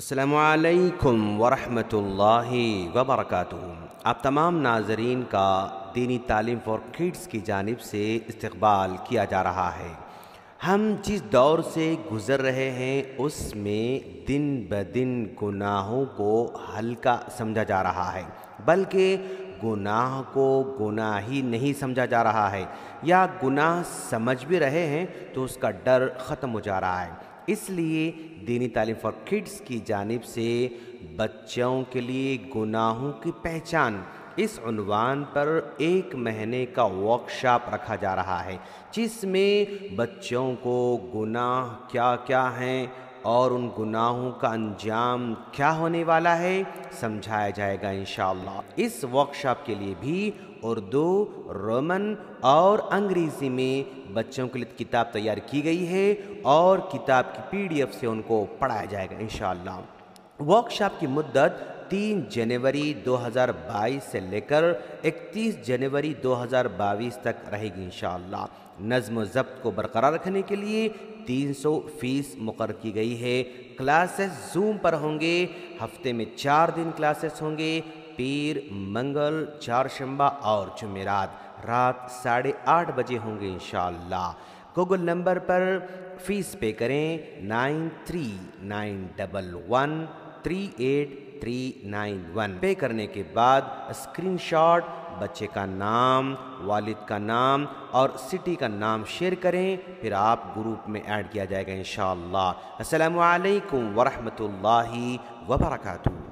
السلام علیکم ورحمۃ اللہ وبرکاتہ آپ تمام ناظرین کا دینی تعلیم کیڈز کی جانب سے استقبال کیا جا رہا ہے ہم جس دور سے گزر رہے ہیں اس میں دن بدن گناہوں کو ہلکا سمجھا جا رہا ہے بلکہ گناہ کو گناہ ہی نہیں سمجھا جا رہا ہے یا گناہ سمجھ بھی رہے ہیں تو اس کا ڈر ختم ہو جا رہا ہے اس لیے دینی تعلیم فور کڈس کی جانب سے بچوں کے لیے گناہوں کی پہچان اس عنوان پر ایک مہینے کا ورک شاپ رکھا جا رہا ہے جس میں بچوں کو گناہ کیا کیا ہیں اور ان گناہوں کا انجام کیا ہونے والا ہے سمجھایا جائے گا انشاءاللہ اس ورک شاپ کے لیے بھی اردو رومن اور انگریزی میں بچوں کے لیے کتاب تیار کی گئی ہے اور کتاب کی پی ڈی ایف سے ان کو پڑھایا جائے گا انشاءاللہ ورکشاپ ورک شاپ کی مدت تین جنوری دو ہزار بائیس سے لے کر اکتیس جنوری دو ہزار بائیس تک رہے گی انشاءاللہ نظم و ضبط کو برقرار رکھنے کے لیے تین سو فیس مقرر کی گئی ہے کلاسز زوم پر ہوں گے ہفتے میں چار دن کلاسز ہوں گے پیر منگل چار شمبہ اور جمعرات رات ساڑھے آٹھ بجے ہوں گے انشاءاللہ گوگل نمبر پر فیس پے کریں nine three nine double one three eight three nine one pay کرنے کے بعد اسکرین شاٹ بچے کا نام والد کا نام اور سٹی کا نام شیئر کریں پھر آپ گروپ میں ایڈ کیا جائے گا انشاءاللہ السلام علیکم ورحمۃ اللہ وبرکاتہ